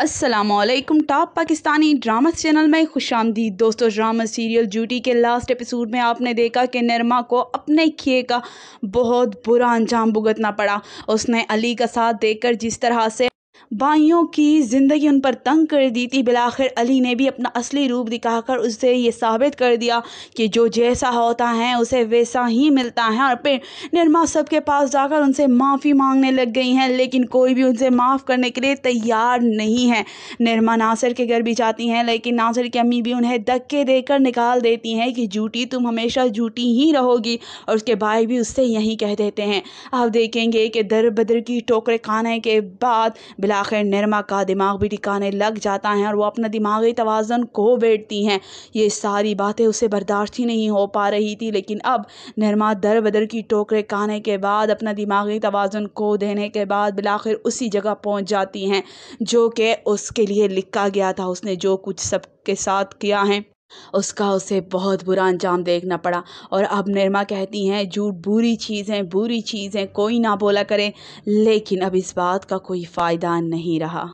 Aslam top Pakistani drama channel में खुश आमदी दोस्तों ड्रामा सीरियल जूटी के लास्ट एपिसोड में आपने देखा कि निरमा को अपने किए का बहुत बुरा अंजाम भुगतना पड़ा उसने अली का साथ देकर जिस तरह से बाइयों की ज़िंदगी उन पर तंग कर दी थी बिलाखिर अली ने भी अपना असली रूप दिखाकर उससे ये साबित कर दिया कि जो जैसा होता है उसे वैसा ही मिलता है और फिर निर्मा सब के पास जाकर उनसे माफ़ी मांगने लग गई हैं लेकिन कोई भी उनसे माफ़ करने के लिए तैयार नहीं है निर्मा नासिर के घर भी जाती हैं लेकिन नासिर की अम्मी भी उन्हें धक्के देकर निकाल देती हैं कि झूठी तुम हमेशा झूठी ही रहोगी और उसके भाई भी उससे यही कह देते हैं आप देखेंगे कि दर बदर की टोकरे खाने के बाद बिलाखिर निरमा का दिमाग भी टिकाने लग जाता है और वो अपना दिमागी तोज़न खो बैठती हैं ये सारी बातें उसे बर्दाश्त ही नहीं हो पा रही थी लेकिन अब निरमा दर बदर की टोकरें खाने के बाद अपना दिमागी तोज़न खो देने के बाद बिलाखिर उसी जगह पहुँच जाती हैं जो कि उसके लिए लिखा गया था उसने जो कुछ सब के साथ किया है उसका उसे बहुत बुरा अंजाम देखना पड़ा और अब निरमा कहती हैं झूठ बुरी चीज़ है बुरी चीज़ है कोई ना बोला करे लेकिन अब इस बात का कोई फ़ायदा नहीं रहा